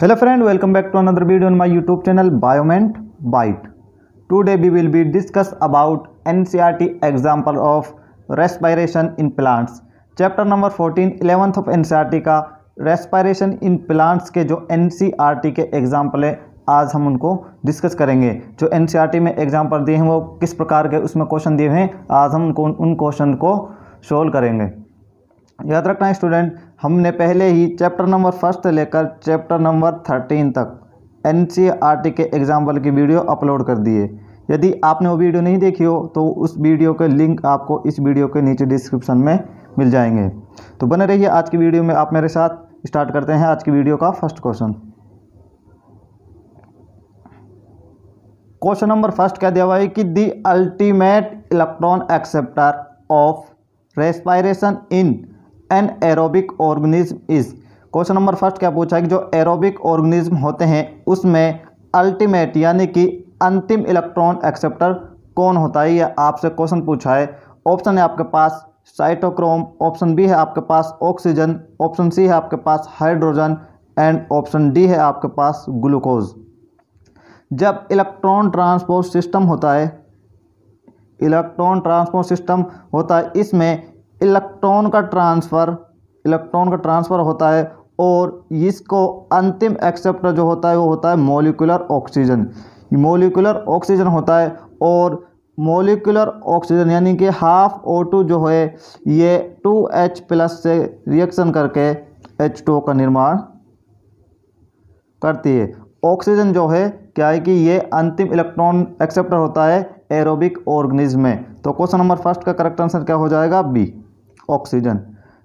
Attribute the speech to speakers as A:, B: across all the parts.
A: hello friend welcome back to another video on my YouTube channel बायोमेंट बाइट today we will be discuss about NCERT example of respiration in plants chapter number 14 eleventh of NCERT का respiration in plants के जो NCERT e के example है आज हम उनको डिस्कस करेंगे जो एन e में एग्जाम्पल दिए हैं वो किस प्रकार के उसमें क्वेश्चन दिए हैं आज हम उनको उन क्वेश्चन को सोल्व करेंगे याद रखना स्टूडेंट हमने पहले ही चैप्टर नंबर फर्स्ट से लेकर चैप्टर नंबर थर्टीन तक एन e के एग्जाम्पल की वीडियो अपलोड कर दिए यदि आपने वो वीडियो नहीं देखी हो तो उस वीडियो के लिंक आपको इस वीडियो के नीचे डिस्क्रिप्शन में मिल जाएंगे तो बने रहिए आज की वीडियो में आप मेरे साथ स्टार्ट करते हैं आज की वीडियो का first question question number first क्या दिया हुआ है कि the ultimate electron acceptor of respiration in an aerobic organism is question number first क्या पूछा है कि जो एरोबिक ऑर्गेनिज्म होते हैं उसमें अल्टीमेट यानी कि अंतिम इलेक्ट्रॉन एक्सेप्टर कौन होता है यह आपसे क्वेश्चन पूछा है ऑप्शन है आपके पास साइटोक्रोम ऑप्शन बी है आपके पास ऑक्सीजन ऑप्शन सी है आपके पास हाइड्रोजन एंड ऑप्शन डी है आपके पास ग्लूकोज जब इलेक्ट्रॉन ट्रांसपोर्ट सिस्टम होता है इलेक्ट्रॉन ट्रांसपोर्ट सिस्टम होता है इसमें इलेक्ट्रॉन का ट्रांसफ़र इलेक्ट्रॉन का ट्रांसफ़र होता है और इसको अंतिम एक्सेप्टर जो होता है वो होता है मोलिकुलर ऑक्सीजन मोलिकुलर ऑक्सीजन होता है और मोलिकुलर ऑक्सीजन यानी कि हाफ ओ टू जो है ये टू एच प्लस से रिएक्शन करके एच टू का निर्माण करती है ऑक्सीजन जो है क्या है कि ये अंतिम इलेक्ट्रॉन एक्सेप्टर होता है एरोबिक ऑर्गेनिज्म में तो क्वेश्चन नंबर फर्स्ट का करेक्ट आंसर क्या हो जाएगा बी ऑक्सीजन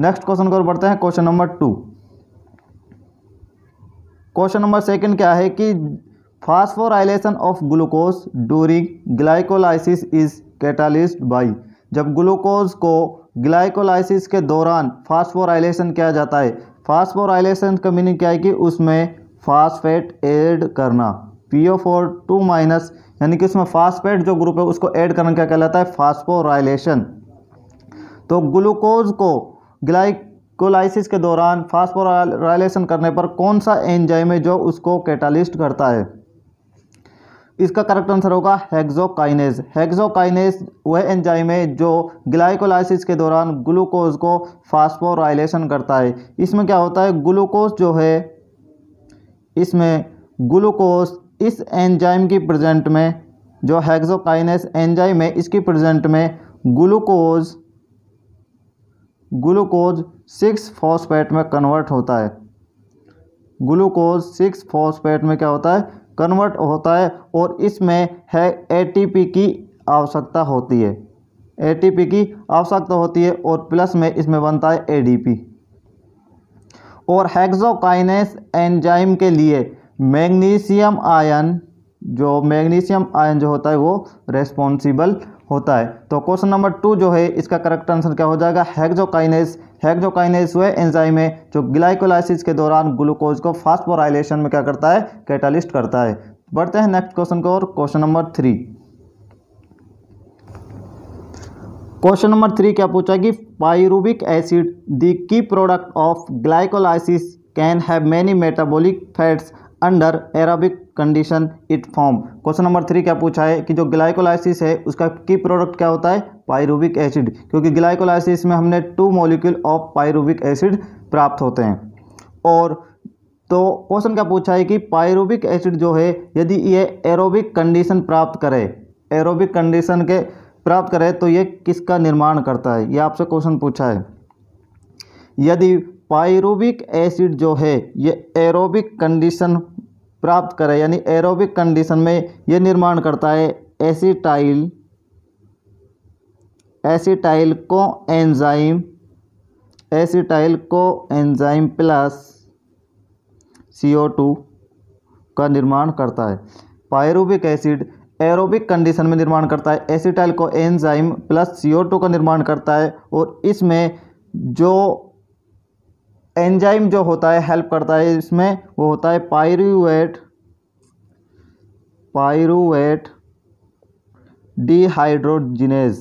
A: नेक्स्ट क्वेश्चन को बढ़ते हैं question number two question number second क्या है कि phosphorylation of glucose during glycolysis is catalyst by जब ग्लूकोज को ग्लाइकोलाइसिस के दौरान फास्फोराइलेशन किया जाता है फास्फोराइलेशन का मीनिंग क्या है कि उसमें फास्फेट ऐड करना P O four two minus यानी कि उसमें फास्फेट जो ग्रुप है उसको ऐड करना क्या कहलाता है फास्फोराइलेशन तो ग्लूकोज को ग्लाइकोलाइसिस के दौरान फास्फोराइलेशन करने पर कौन सा एंजाइम है जो उसको कैटालिस्ट करता है इसका करेक्ट आंसर होगा हेक्सोकाइनेज हेक्सोकाइनेज वह एंजाइम है जो ग्लाइकोलाइसिस के दौरान ग्लूकोज को फास्फोराइलेशन करता है इसमें क्या होता है ग्लूकोज जो है इसमें ग्लूकोज इस एंजाइम की प्रेजेंट में जो हेक्सोकाइनेस एंजाइम है इसकी प्रेजेंट में ग्लूकोज़ ग्लूकोज सिक्स फॉस्फेट में कन्वर्ट होता है ग्लूकोज सिक्स फॉस्फेट में क्या होता है कन्वर्ट होता है और इसमें है एटीपी की आवश्यकता होती है एटीपी की आवश्यकता होती है और प्लस में इसमें बनता है एडीपी और हेक्सोकाइनेस एंजाइम के लिए मैग्नीशियम आयन जो मैग्नीशियम आयन जो होता है वो रेस्पॉन्सिबल होता है तो क्वेश्चन नंबर टू जो है इसका करेक्ट आंसर क्या हो जाएगा हैग्जोकाइनेस हैग्जोकाइनेस वह एंजाइम है जो ग्लाइकोलाइसिस के दौरान ग्लूकोज को फास्टोराइलेशन में क्या करता है कैटालिस्ट करता है बढ़ते हैं नेक्स्ट क्वेश्चन को और question number three question number three क्या पूछा कि पायरूबिक एसिड द की product of glycolysis can have many metabolic fates under aerobic condition it form question number three क्या पूछा है कि जो ग्लाइकोलाइसिस है उसका की प्रोडक्ट क्या होता है पायरूबिक एसिड क्योंकि ग्लाइकोलाइसिस में हमने two molecule of pyruvic acid प्राप्त होते हैं और तो क्वेश्चन क्या पूछा है कि पायरूबिक एसिड जो है यदि ये एरोबिक कंडीशन प्राप्त करे एरोबिक कंडीशन के प्राप्त करे तो ये किसका निर्माण करता है ये आपसे क्वेश्चन पूछा है यदि पायरूबिक एसिड जो है ये एरोबिक कंडीशन प्राप्त करे यानी एरोबिक कंडीशन में ये निर्माण करता है acetyl acetyl coenzyme acetyl coenzyme plus CO two का निर्माण करता है पायरूबिक एसिड एरोबिक कंडीशन में निर्माण करता है acetyl coenzyme plus O two का निर्माण करता है और इसमें जो एंजाइम जो होता है हेल्प करता है इसमें वो होता है पायरुवेट पायरुवेट डीहाइड्रोजिनेज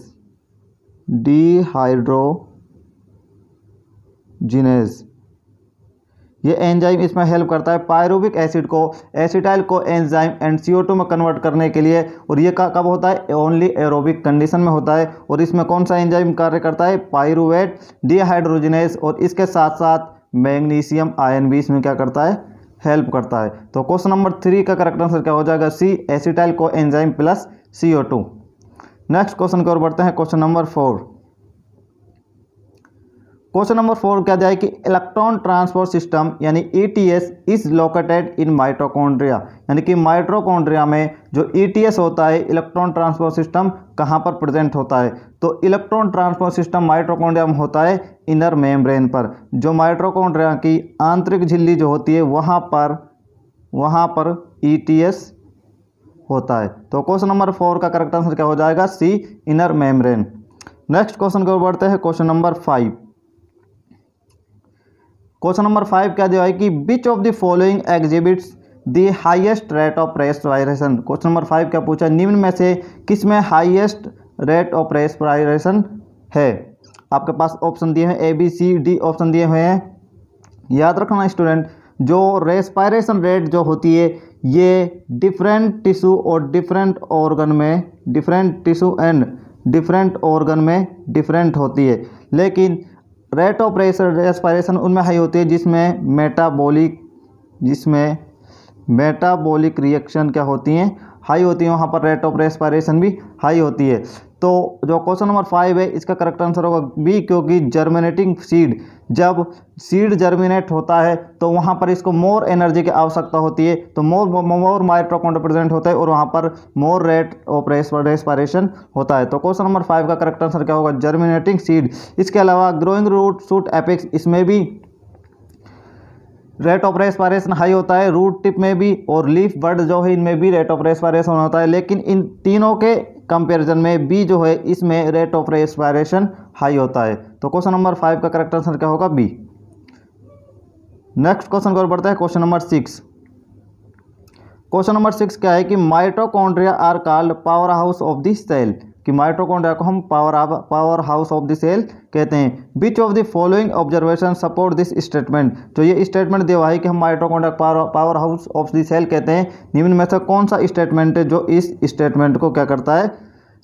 A: डीहाइड्रोजिनेज ये एंजाइम इसमें हेल्प करता है पायरूबिक एसिड को acetyl coenzyme and C में कन्वर्ट करने के लिए और ये कब होता है ओनली एरोबिक कंडीशन में होता है और इसमें कौन सा एंजाइम कार्य करता है पायरूवेट डीहाइड्रोजिनेस और इसके साथ साथ मैग्नीशियम आयन भी इसमें क्या करता है हेल्प करता है तो क्वेश्चन नंबर थ्री का करेक्ट आंसर क्या हो जाएगा C acetyl coenzyme plus C next question की ओर बढ़ते हैं question number four question number four क्या दिया है कि इलेक्ट्रॉन ट्रांसपोर्ट सिस्टम यानी E T S is located in mitochondria यानी कि माइट्रोकॉन्ड्रिया में जो ई टी एस होता है इलेक्ट्रॉन ट्रांसपोर्ट सिस्टम कहाँ पर प्रेजेंट होता है तो इलेक्ट्रॉन ट्रांसपोर्ट सिस्टम माइट्रोकॉन्ड्रिया में होता है इनर मेम्ब्रेन पर जो माइट्रोकॉन्ड्रिया की आंतरिक झिल्ली जो होती है वहाँ पर वहाँ पर ई टी एस होता है तो क्वेश्चन नंबर फोर का करेक्ट आंसर क्या हो जाएगा C inner membrane next question की ओर बढ़ते हैं question number five question number five क्या दिया है कि which of the following exhibits the highest rate of respiration question number five क्या पूछा निम्न में से किस में हाइएस्ट रेट ऑफ रेस्पायरेशन है आपके पास ऑप्शन दिए हैं A B C D option दिए हुए हैं याद रखना स्टूडेंट जो रेस्पायरेशन रेट जो होती है ये डिफरेंट टिशू और डिफरेंट ऑर्गन में different tissue and different organ में डिफरेंट होती है लेकिन रेट ऑफ रेस्पायरेशन उनमें हाई होती है जिसमें मेटाबॉलिक जिसमें मेटाबॉलिक रिएक्शन क्या होती हैं हाई होती है वहाँ पर रेट ऑफ रेस्पायरेशन भी हाई होती है तो जो क्वेश्चन नंबर फाइव है इसका करेक्ट आंसर होगा बी क्योंकि जर्मिनेटिंग सीड जब सीड जर्मिनेट होता है तो वहाँ पर इसको मोर एनर्जी की आवश्यकता होती है तो मोर मोर माइट्रोकॉन्ड प्रेजेंट होता है और वहाँ पर मोर रेट ऑफ रेस्पायरेशन होता है तो क्वेश्चन नंबर फाइव का करेक्ट आंसर क्या होगा जर्मिनेटिंग सीड इसके अलावा ग्रोइंग रूट सूट एपेक्स इसमें भी रेट ऑफ रेस्पायरेशन हाई होता है रूट टिप में भी और लीफ बर्ड जो है इनमें भी रेट ऑफ रेस्पायरेशन होता है लेकिन इन तीनों के कंपैरिजन में बी जो है इसमें रेट ऑफ रेस्पायरेशन हाई होता है तो क्वेश्चन नंबर फाइव का करेक्ट आंसर क्या होगा बी नेक्स्ट क्वेश्चन को बढ़ता है question number six question number six क्या है कि mitochondria are called power house of the cell कि माइट्रोकोंड्रिया को हम power power house of the cell कहते हैं which of the following observation support this statement जो ये स्टेटमेंट दिया है कि हम mitochondria power power house of the cell कहते हैं निम्न में से कौन सा स्टेटमेंट है जो इस स्टेटमेंट को क्या करता है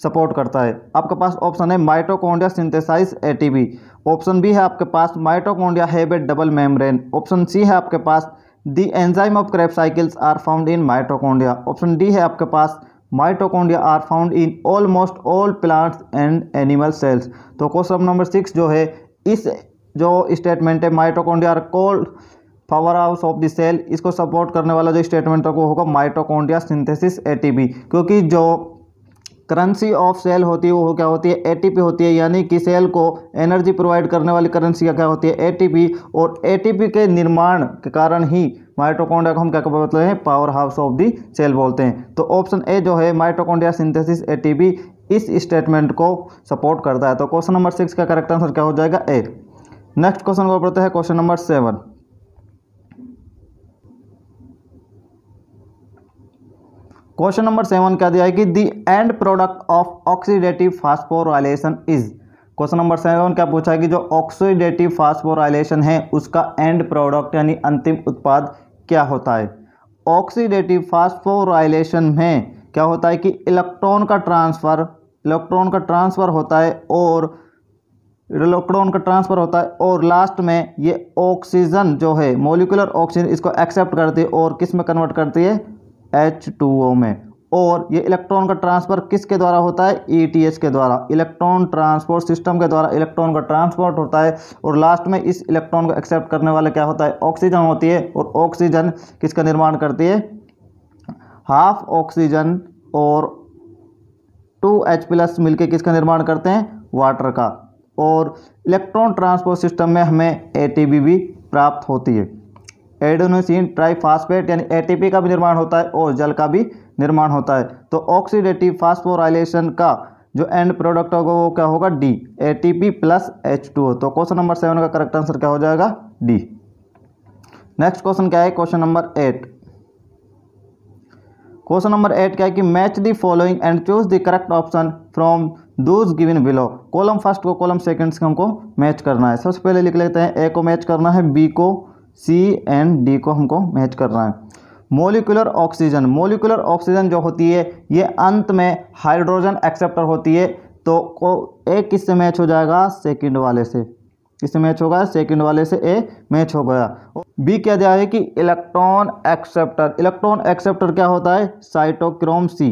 A: सपोर्ट करता है आपके पास ऑप्शन है mitochondria synthesize ATP option B है आपके पास mitochondria have a double membrane option C है आपके पास the enzyme of Krebs cycles are found in mitochondria option D है आपके पास mitochondria are found in almost all plants and animal cells तो क्वेश्चन नंबर सिक्स जो है इस जो स्टेटमेंट है mitochondria are called power house of the cell इसको सपोर्ट करने वाला जो स्टेटमेंट होगा माइटोकॉन्ड्रिया सिंथेसिस एटीपी क्योंकि जो करेंसी ऑफ सेल होती है वो क्या होती है एटीपी होती है यानी कि सेल को एनर्जी प्रोवाइड करने वाली करेंसी क्या क्या होती है एटीपी और एटीपी के निर्माण के कारण ही माइट्रोकोंडिया को हम क्या बोलते हैं power house of the cell बोलते हैं तो ऑप्शन ए जो है माइट्रोकोंडिया सिंथेसिस ए इस स्टेटमेंट को सपोर्ट करता है तो क्वेश्चन नंबर सिक्स का करेक्ट आंसर क्या हो जाएगा ए नेक्स्ट क्वेश्चन को पढ़ते हैं question number seven question number seven क्या दिया है कि the end product of oxidative phosphorylation is question number seven क्या पूछा है कि जो ऑक्सीडेटिव फास्फोराइलेशन है उसका एंड प्रोडक्ट यानी अंतिम उत्पाद क्या होता है ऑक्सीडेटिव फास्फोराइलेशन में क्या होता है कि इलेक्ट्रॉन का ट्रांसफ़र इलेक्ट्रॉन का ट्रांसफ़र होता है और इलेक्ट्रॉन का ट्रांसफ़र होता है और लास्ट में ये ऑक्सीजन जो है मोलिकुलर ऑक्सीजन इसको एक्सेप्ट करती है और किस में कन्वर्ट करती है एच टू ओ में और ये इलेक्ट्रॉन का ट्रांसफ़र किसके द्वारा होता है एच e के द्वारा इलेक्ट्रॉन ट्रांसपोर्ट सिस्टम के द्वारा इलेक्ट्रॉन का ट्रांसपोर्ट होता है और लास्ट में इस इलेक्ट्रॉन को एक्सेप्ट करने वाला क्या होता है ऑक्सीजन होती है और ऑक्सीजन किसका निर्माण करती है हाफ ऑक्सीजन और टू एच प्लस मिलकर किसका निर्माण करते हैं वाटर का और इलेक्ट्रॉन ट्रांसपोर्ट सिस्टम में हमें ए भी प्राप्त होती है एडोनोसिन ट्राइफास्फेट यानी एटीपी का भी निर्माण होता है और जल का भी निर्माण होता है तो ऑक्सीडेटिव फास्फोराइलेशन का जो एंड प्रोडक्ट होगा वो क्या होगा D ATP plus H two तो क्वेश्चन नंबर सेवन का करेक्ट आंसर क्या हो जाएगा डी नेक्स्ट क्वेश्चन क्या है question number eight question number eight क्या है कि match the following and choose the correct option from those given below column first को कॉलम सेकंड्स को हमको मैच करना है सबसे पहले लिख लेते हैं ए को मैच करना है बी को सी एंड डी को हमको मैच कर रहा है मोलिकुलर ऑक्सीजन मोलिकुलर ऑक्सीजन जो होती है ये अंत में हाइड्रोजन एक्सेप्टर होती है तो को एक किससे मैच हो जाएगा सेकंड वाले से किससे मैच होगा सेकंड वाले से ए मैच हो गया बी क्या दिया है कि इलेक्ट्रॉन एक्सेप्टर इलेक्ट्रॉन एक्सेप्टर क्या होता है साइटोक्रोम सी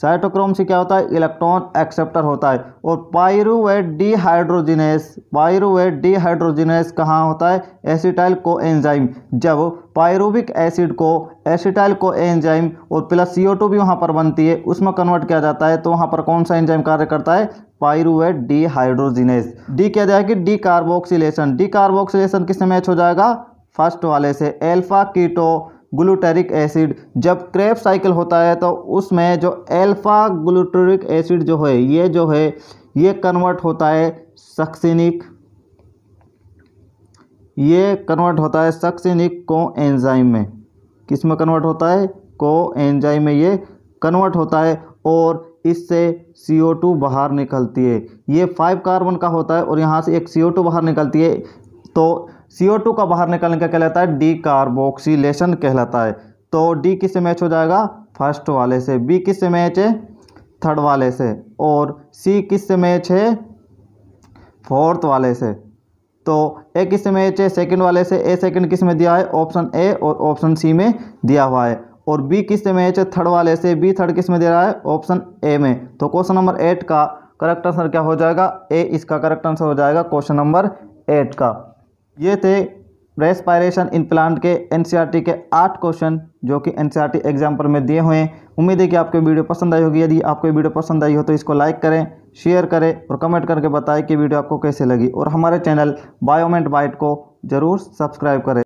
A: साइटोक्रोम से क्या होता है इलेक्ट्रॉन एक्सेप्टर होता है और पायरुवेट डीहाइड्रोजिनेस पायरुवेट डीहाइड्रोजिनेस कहाँ होता है एसिटाइल को एंजाइम जब पायरुविक एसिड को एसिटाइल को एंजाइम और प्लस सी भी वहाँ पर बनती है उसमें कन्वर्ट किया जाता है तो वहाँ पर कौन सा एंजाइम कार्य करता है पायरुवेट डीहाइड्रोजिनेस डी क्या जाएगी डी कार्बोक्सीन डी कार्बोक्सीन किससे मैच हो जाएगा फर्स्ट वाले से एल्फा कीटो ग्लूटेरिक एसिड जब क्रेप साइकिल होता है तो उसमें जो एल्फ़ा ग्लूटेरिक एसिड जो है ये जो है ये कन्वर्ट होता है सक्सिनिक ये कन्वर्ट होता है सक्सिनिक को एंजाइम में किस में कन्वर्ट होता है को एंजाइम में ये कन्वर्ट होता है और इससे CO2 बाहर निकलती है ये फाइव कार्बन का होता है और यहाँ से एक CO2 बाहर निकलती है तो CO2 का बाहर निकलने का कहलाता है डी कार्बोक्सीलेशन कहलाता है तो डी किससे मैच हो जाएगा फर्स्ट वाले से बी किससे मैच है थर्ड वाले से और सी किससे मैच है फोर्थ वाले से तो A किस मैच है सेकेंड वाले से ए सेकेंड किस में दिया है ऑप्शन ए और ऑप्शन सी में दिया हुआ है और बी किस से मैच है थर्ड वाले से बी थर्ड किस में दे रहा है ऑप्शन ए में तो क्वेश्चन नंबर एट का करेक्ट आंसर क्या हो जाएगा ए इसका करेक्ट आंसर हो जाएगा क्वेश्चन नंबर एट का ये थे रेस्पायरेशन इन प्लांट के एनसीईआरटी e के आठ क्वेश्चन जो कि एनसीईआरटी एग्जाम e पर में दिए हुए हैं उम्मीद है कि आपको वीडियो पसंद आई होगी यदि आपको वीडियो पसंद आई हो तो इसको लाइक करें शेयर करें और कमेंट करके बताएं कि वीडियो आपको कैसे लगी और हमारे चैनल बायोमेंट बाइट को ज़रूर सब्सक्राइब करें